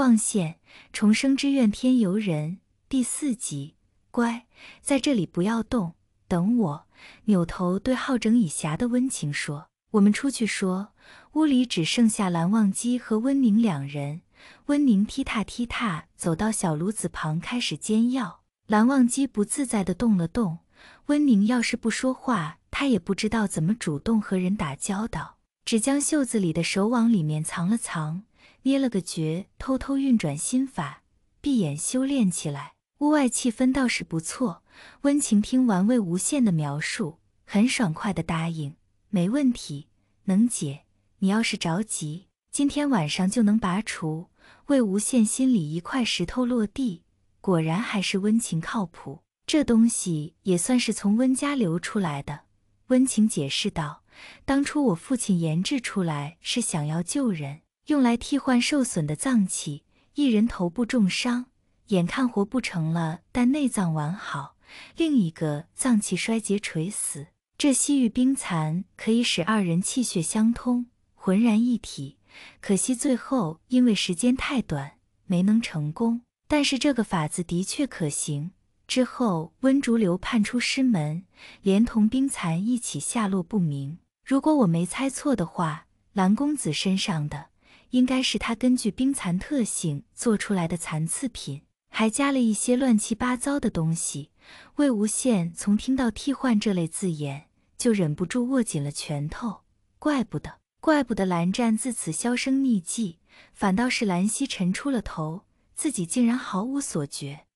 《望线重生之怨天尤人第四集，乖，在这里不要动，等我。扭头对好整以暇的温情说：“我们出去说。”屋里只剩下蓝忘机和温宁两人。温宁踢踏踢踏走到小炉子旁，开始煎药。蓝忘机不自在地动了动。温宁要是不说话，他也不知道怎么主动和人打交道，只将袖子里的手往里面藏了藏。捏了个诀，偷偷运转心法，闭眼修炼起来。屋外气氛倒是不错。温情听完魏无羡的描述，很爽快地答应：“没问题，能解。你要是着急，今天晚上就能拔除。”魏无羡心里一块石头落地，果然还是温情靠谱。这东西也算是从温家流出来的。温情解释道：“当初我父亲研制出来是想要救人。”用来替换受损的脏器。一人头部重伤，眼看活不成了，但内脏完好；另一个脏器衰竭垂死。这西域冰蚕可以使二人气血相通，浑然一体。可惜最后因为时间太短，没能成功。但是这个法子的确可行。之后温竹流叛出师门，连同冰蚕一起下落不明。如果我没猜错的话，蓝公子身上的……应该是他根据冰蚕特性做出来的残次品，还加了一些乱七八糟的东西。魏无羡从听到“替换”这类字眼，就忍不住握紧了拳头。怪不得，怪不得蓝湛自此销声匿迹，反倒是蓝曦臣出了头，自己竟然毫无所觉。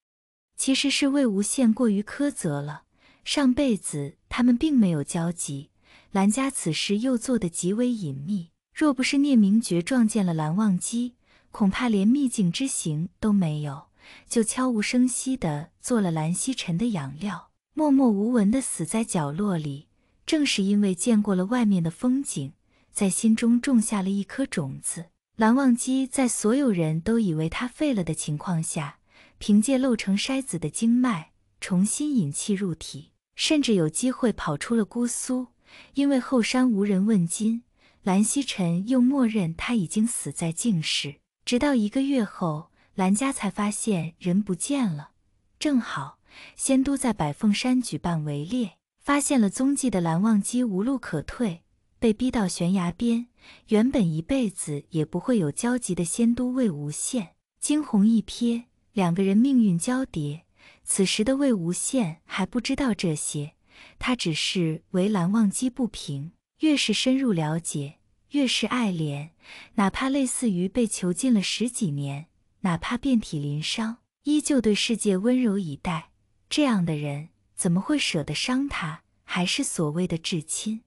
其实是魏无羡过于苛责了，上辈子他们并没有交集，蓝家此事又做得极为隐秘。若不是聂明觉撞见了蓝忘机，恐怕连秘境之行都没有，就悄无声息的做了蓝曦臣的养料，默默无闻的死在角落里。正是因为见过了外面的风景，在心中种下了一颗种子。蓝忘机在所有人都以为他废了的情况下，凭借漏成筛子的经脉重新引气入体，甚至有机会跑出了姑苏，因为后山无人问津。蓝曦臣又默认他已经死在静室，直到一个月后，蓝家才发现人不见了。正好仙都在百凤山举办围猎，发现了踪迹的蓝忘机无路可退，被逼到悬崖边。原本一辈子也不会有交集的仙都魏无羡，惊鸿一瞥，两个人命运交叠。此时的魏无羡还不知道这些，他只是为蓝忘机不平。越是深入了解，越是爱怜，哪怕类似于被囚禁了十几年，哪怕遍体鳞伤，依旧对世界温柔以待，这样的人怎么会舍得伤他？还是所谓的至亲？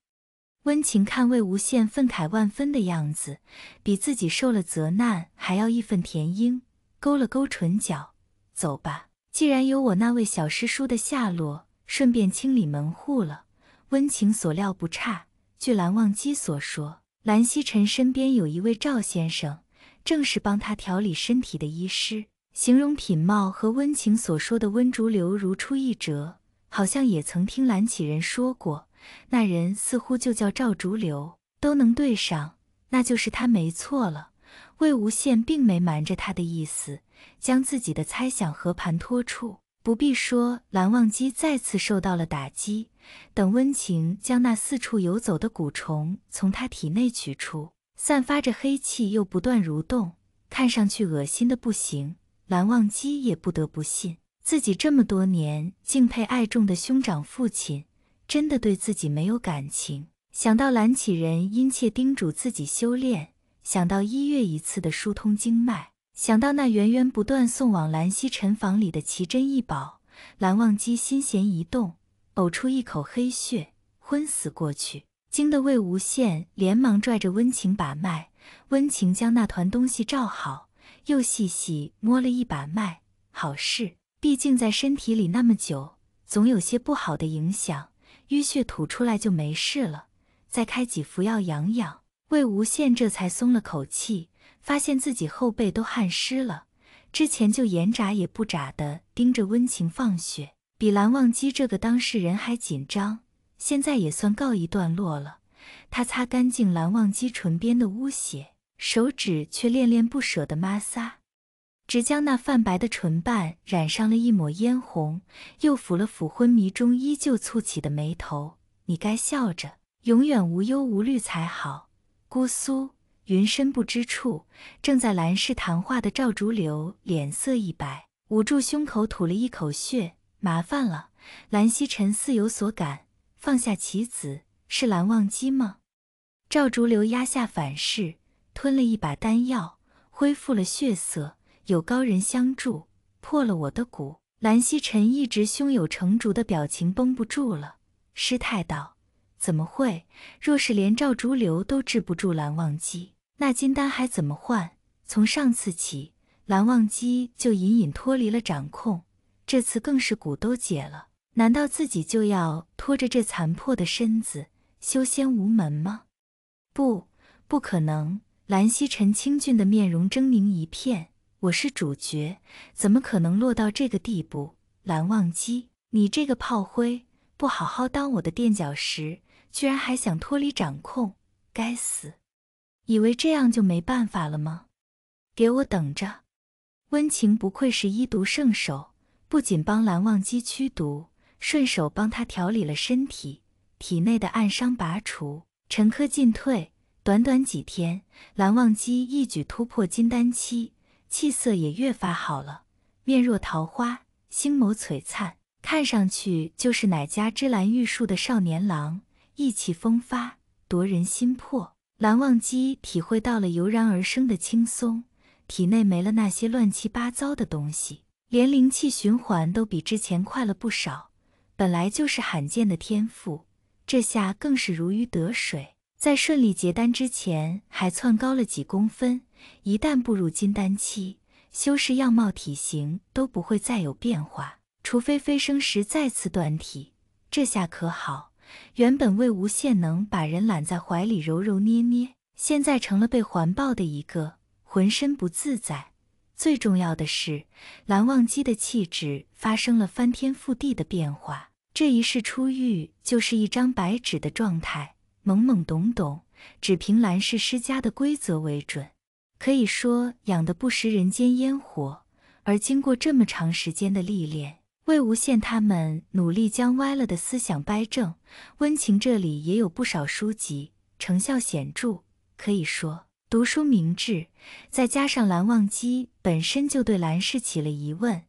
温情看魏无羡愤慨万分的样子，比自己受了责难还要义愤填膺，勾了勾唇角，走吧。既然有我那位小师叔的下落，顺便清理门户了。温情所料不差。据蓝忘机所说，蓝曦臣身边有一位赵先生，正是帮他调理身体的医师，形容品貌和温情所说的温竹流如出一辙，好像也曾听蓝启仁说过，那人似乎就叫赵竹流，都能对上，那就是他没错了。魏无羡并没瞒着他的意思，将自己的猜想和盘托出。不必说，蓝忘机再次受到了打击。等温情将那四处游走的蛊虫从他体内取出，散发着黑气，又不断蠕动，看上去恶心的不行。蓝忘机也不得不信，自己这么多年敬佩爱重的兄长、父亲，真的对自己没有感情。想到蓝启人殷切叮嘱自己修炼，想到一月一次的疏通经脉。想到那源源不断送往兰溪陈房里的奇珍异宝，蓝忘机心弦一动，呕出一口黑血，昏死过去。惊得魏无羡连忙拽着温情把脉，温情将那团东西罩好，又细细摸了一把脉。好事，毕竟在身体里那么久，总有些不好的影响，淤血吐出来就没事了。再开几服药养养，魏无羡这才松了口气。发现自己后背都汗湿了，之前就眼眨也不眨地盯着温情放血，比蓝忘机这个当事人还紧张。现在也算告一段落了，他擦干净蓝忘机唇边的污血，手指却恋恋不舍地摩挲，只将那泛白的唇瓣染上了一抹嫣红，又抚了抚昏迷中依旧蹙起的眉头。你该笑着，永远无忧无虑才好，姑苏。云深不知处，正在兰氏谈话的赵竹流脸色一白，捂住胸口吐了一口血。麻烦了。兰溪晨似有所感，放下棋子：“是蓝忘机吗？”赵竹流压下反噬，吞了一把丹药，恢复了血色。有高人相助，破了我的骨。兰溪晨一直胸有成竹的表情绷不住了，失态道：“怎么会？若是连赵竹流都治不住蓝忘机？”那金丹还怎么换？从上次起，蓝忘机就隐隐脱离了掌控，这次更是蛊都解了。难道自己就要拖着这残破的身子修仙无门吗？不，不可能！蓝曦臣清俊的面容狰狞一片。我是主角，怎么可能落到这个地步？蓝忘机，你这个炮灰，不好好当我的垫脚石，居然还想脱离掌控！该死！以为这样就没办法了吗？给我等着！温情不愧是医毒圣手，不仅帮蓝忘机驱毒，顺手帮他调理了身体，体内的暗伤拔除，沉疴进退。短短几天，蓝忘机一举突破金丹期，气色也越发好了，面若桃花，星眸璀璨，看上去就是哪家芝兰玉树的少年郎，意气风发，夺人心魄。蓝忘机体会到了油然而生的轻松，体内没了那些乱七八糟的东西，连灵气循环都比之前快了不少。本来就是罕见的天赋，这下更是如鱼得水。在顺利结丹之前，还窜高了几公分。一旦步入金丹期，修士样貌、体型都不会再有变化，除非飞升时再次锻体。这下可好。原本魏无羡能把人揽在怀里揉揉捏捏，现在成了被环抱的一个，浑身不自在。最重要的是，蓝忘机的气质发生了翻天覆地的变化。这一世初遇就是一张白纸的状态，懵懵懂懂，只凭蓝氏施家的规则为准，可以说养的不食人间烟火。而经过这么长时间的历练。魏无羡他们努力将歪了的思想掰正，温情这里也有不少书籍，成效显著。可以说读书明智，再加上蓝忘机本身就对蓝氏起了疑问，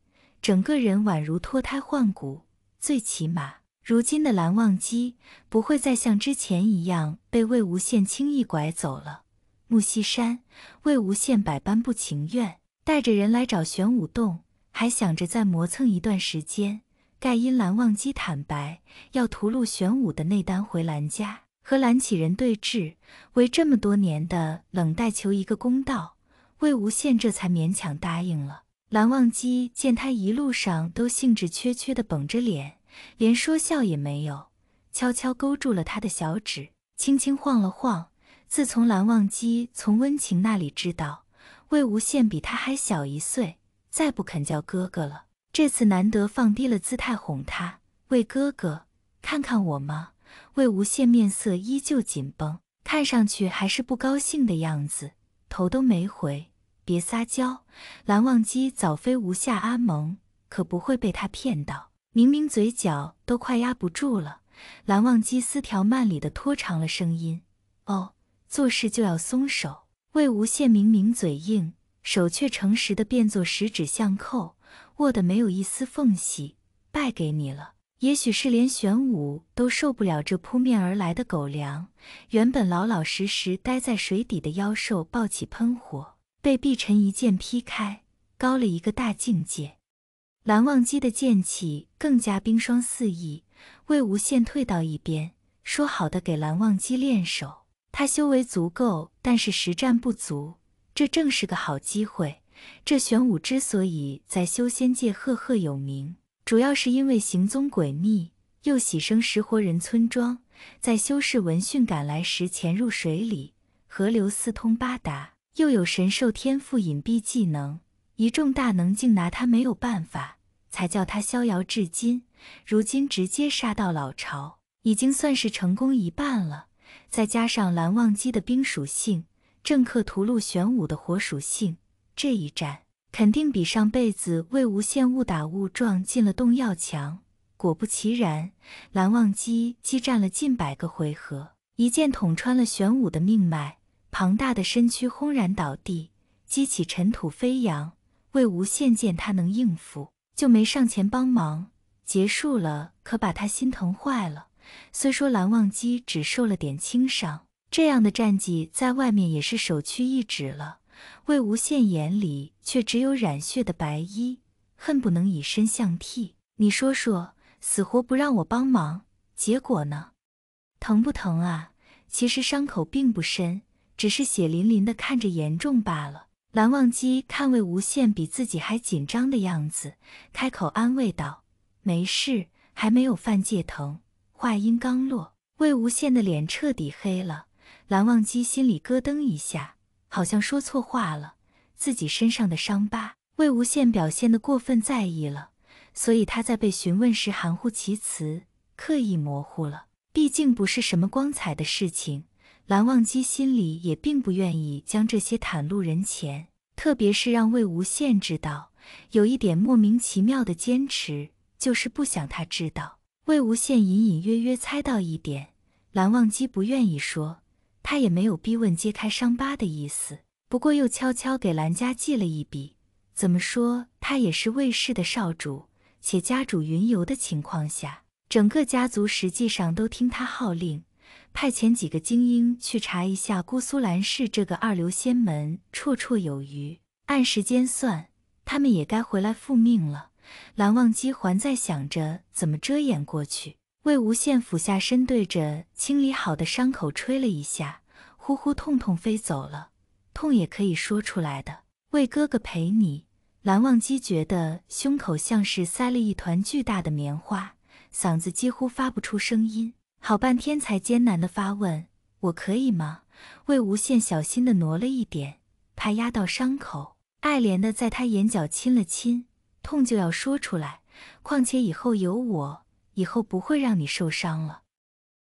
整个人宛如脱胎换骨。最起码，如今的蓝忘机不会再像之前一样被魏无羡轻易拐走了。木西山，魏无羡百般不情愿，带着人来找玄武洞。还想着再磨蹭一段时间，盖因蓝忘机坦白要屠戮玄武的内丹回蓝家，和蓝启人对峙，为这么多年的冷待求一个公道。魏无羡这才勉强答应了。蓝忘机见他一路上都兴致缺缺的绷着脸，连说笑也没有，悄悄勾住了他的小指，轻轻晃了晃。自从蓝忘机从温情那里知道，魏无羡比他还小一岁。再不肯叫哥哥了。这次难得放低了姿态哄他，喂哥哥，看看我吗？魏无羡面色依旧紧绷，看上去还是不高兴的样子，头都没回。别撒娇，蓝忘机早飞无下阿蒙，可不会被他骗到。明明嘴角都快压不住了，蓝忘机丝条慢里的拖长了声音：“哦，做事就要松手。”魏无羡明明嘴硬。手却诚实的变作十指相扣，握得没有一丝缝隙。败给你了，也许是连玄武都受不了这扑面而来的狗粮。原本老老实实待在水底的妖兽暴起喷火，被碧尘一剑劈开，高了一个大境界。蓝忘机的剑气更加冰霜四溢。魏无羡退到一边，说好的给蓝忘机练手，他修为足够，但是实战不足。这正是个好机会。这玄武之所以在修仙界赫赫有名，主要是因为行踪诡秘，又喜生石活人村庄。在修士闻讯赶来时，潜入水里，河流四通八达，又有神兽天赋隐蔽技能，一众大能竟拿他没有办法，才叫他逍遥至今。如今直接杀到老巢，已经算是成功一半了。再加上蓝忘机的冰属性。政客屠戮玄武的火属性，这一战肯定比上辈子魏无羡误打误撞进了洞要强。果不其然，蓝忘机激战了近百个回合，一剑捅穿了玄武的命脉，庞大的身躯轰然倒地，激起尘土飞扬。魏无羡见他能应付，就没上前帮忙。结束了，可把他心疼坏了。虽说蓝忘机只受了点轻伤。这样的战绩在外面也是首屈一指了，魏无羡眼里却只有染血的白衣，恨不能以身相替。你说说，死活不让我帮忙，结果呢？疼不疼啊？其实伤口并不深，只是血淋淋的看着严重罢了。蓝忘机看魏无羡比自己还紧张的样子，开口安慰道：“没事，还没有犯戒疼。”话音刚落，魏无羡的脸彻底黑了。蓝忘机心里咯噔一下，好像说错话了。自己身上的伤疤，魏无羡表现得过分在意了，所以他在被询问时含糊其辞，刻意模糊了。毕竟不是什么光彩的事情，蓝忘机心里也并不愿意将这些袒露人前，特别是让魏无羡知道。有一点莫名其妙的坚持，就是不想他知道。魏无羡隐隐约约猜到一点，蓝忘机不愿意说。他也没有逼问揭开伤疤的意思，不过又悄悄给兰家寄了一笔。怎么说，他也是魏氏的少主，且家主云游的情况下，整个家族实际上都听他号令。派遣几个精英去查一下姑苏兰氏这个二流仙门，绰绰有余。按时间算，他们也该回来复命了。蓝忘机还在想着怎么遮掩过去。魏无羡俯下身，对着清理好的伤口吹了一下，呼呼痛痛飞走了，痛也可以说出来的。魏哥哥陪你。蓝忘机觉得胸口像是塞了一团巨大的棉花，嗓子几乎发不出声音，好半天才艰难地发问：“我可以吗？”魏无羡小心地挪了一点，怕压到伤口，爱怜地在他眼角亲了亲。痛就要说出来，况且以后有我。以后不会让你受伤了。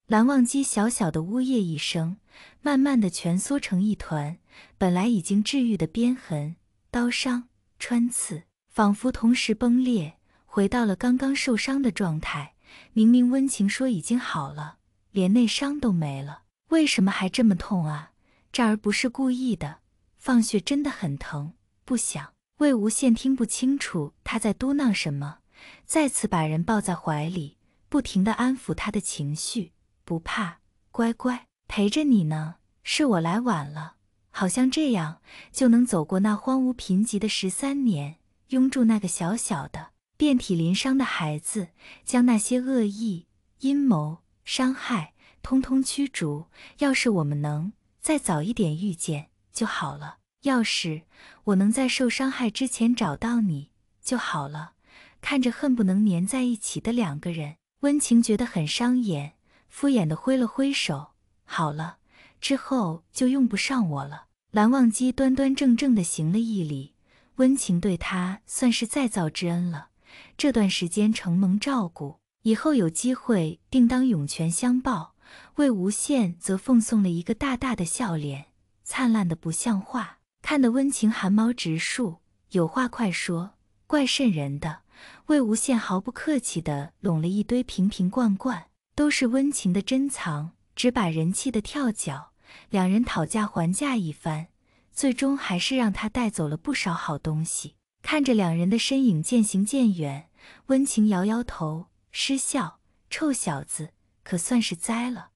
蓝忘机小小的呜咽一声，慢慢的蜷缩成一团。本来已经治愈的鞭痕、刀伤、穿刺，仿佛同时崩裂，回到了刚刚受伤的状态。明明温情说已经好了，连内伤都没了，为什么还这么痛啊？这儿不是故意的，放血真的很疼。不想，魏无羡听不清楚他在嘟囔什么，再次把人抱在怀里。不停的安抚他的情绪，不怕，乖乖陪着你呢。是我来晚了，好像这样就能走过那荒芜贫瘠的十三年，拥住那个小小的、遍体鳞伤的孩子，将那些恶意、阴谋、伤害通通驱逐。要是我们能再早一点遇见就好了，要是我能在受伤害之前找到你就好了。看着恨不能粘在一起的两个人。温情觉得很伤眼，敷衍地挥了挥手：“好了，之后就用不上我了。”蓝忘机端端正正地行了一礼，温情对他算是再造之恩了。这段时间承蒙照顾，以后有机会定当涌泉相报。魏无羡则奉送了一个大大的笑脸，灿烂的不像话，看得温情寒毛直竖。有话快说，怪渗人的。魏无羡毫不客气地拢了一堆瓶瓶罐罐，都是温情的珍藏，只把人气得跳脚。两人讨价还价一番，最终还是让他带走了不少好东西。看着两人的身影渐行渐远，温情摇摇头失笑：“臭小子，可算是栽了。”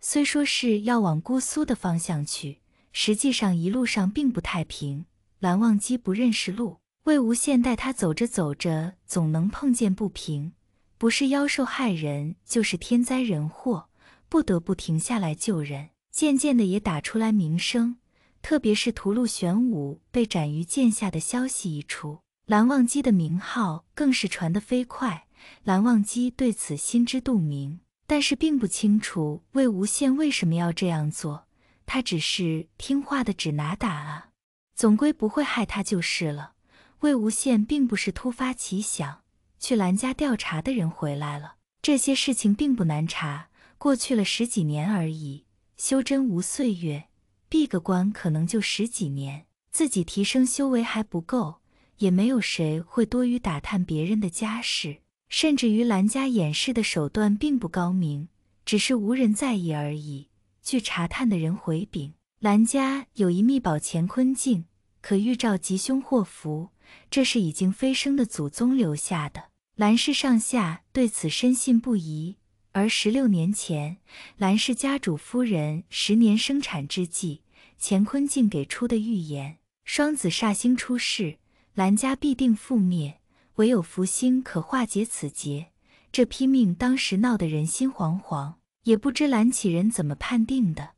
虽说是要往姑苏的方向去，实际上一路上并不太平。蓝忘机不认识路。魏无羡带他走着走着，总能碰见不平，不是妖兽害人，就是天灾人祸，不得不停下来救人。渐渐的也打出来名声，特别是屠戮玄武被斩于剑下的消息一出，蓝忘机的名号更是传得飞快。蓝忘机对此心知肚明，但是并不清楚魏无羡为什么要这样做，他只是听话的只拿打啊，总归不会害他就是了。魏无羡并不是突发奇想去兰家调查的人回来了。这些事情并不难查，过去了十几年而已。修真无岁月，闭个关可能就十几年。自己提升修为还不够，也没有谁会多余打探别人的家事。甚至于兰家掩饰的手段并不高明，只是无人在意而已。据查探的人回禀，兰家有一秘宝乾坤镜，可预兆吉凶祸福。这是已经飞升的祖宗留下的，兰氏上下对此深信不疑。而十六年前，兰氏家主夫人十年生产之际，乾坤镜给出的预言：双子煞星出世，兰家必定覆灭，唯有福星可化解此劫。这批命当时闹得人心惶惶，也不知蓝启人怎么判定的，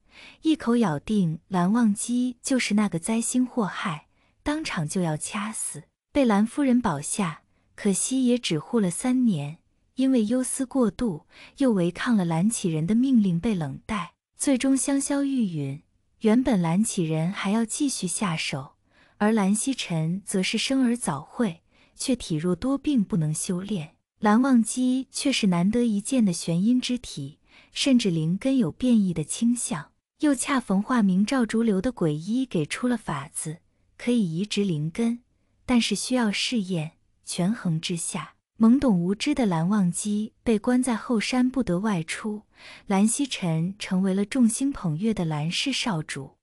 一口咬定蓝忘机就是那个灾星祸害。当场就要掐死，被兰夫人保下，可惜也只护了三年，因为忧思过度，又违抗了蓝启人的命令，被冷待，最终香消玉殒。原本蓝启人还要继续下手，而蓝曦臣则是生而早慧，却体弱多病，不能修炼。蓝忘机却是难得一见的玄阴之体，甚至灵根有变异的倾向，又恰逢化名赵竹流的鬼医给出了法子。可以移植灵根，但是需要试验。权衡之下，懵懂无知的蓝忘机被关在后山不得外出，蓝曦臣成为了众星捧月的蓝氏少主。